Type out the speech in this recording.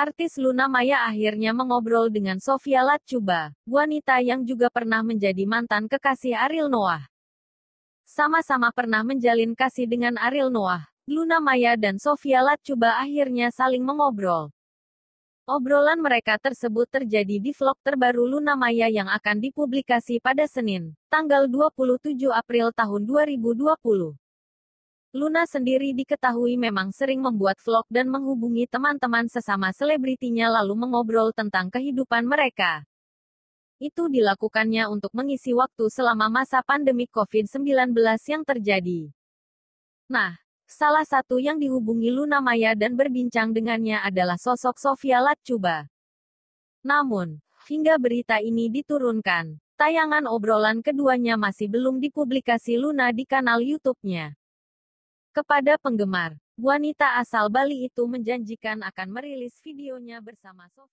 Artis Luna Maya akhirnya mengobrol dengan Sofia Latjuba, wanita yang juga pernah menjadi mantan kekasih Ariel Noah. Sama-sama pernah menjalin kasih dengan Ariel Noah, Luna Maya dan Sofia Latjuba akhirnya saling mengobrol. Obrolan mereka tersebut terjadi di vlog terbaru Luna Maya yang akan dipublikasi pada Senin, tanggal 27 April tahun 2020. Luna sendiri diketahui memang sering membuat vlog dan menghubungi teman-teman sesama selebritinya lalu mengobrol tentang kehidupan mereka. Itu dilakukannya untuk mengisi waktu selama masa pandemi COVID-19 yang terjadi. Nah, salah satu yang dihubungi Luna Maya dan berbincang dengannya adalah sosok Sofia Latjuba. Namun, hingga berita ini diturunkan, tayangan obrolan keduanya masih belum dipublikasi Luna di kanal YouTube-nya. Kepada penggemar, wanita asal Bali itu menjanjikan akan merilis videonya bersama Sofi.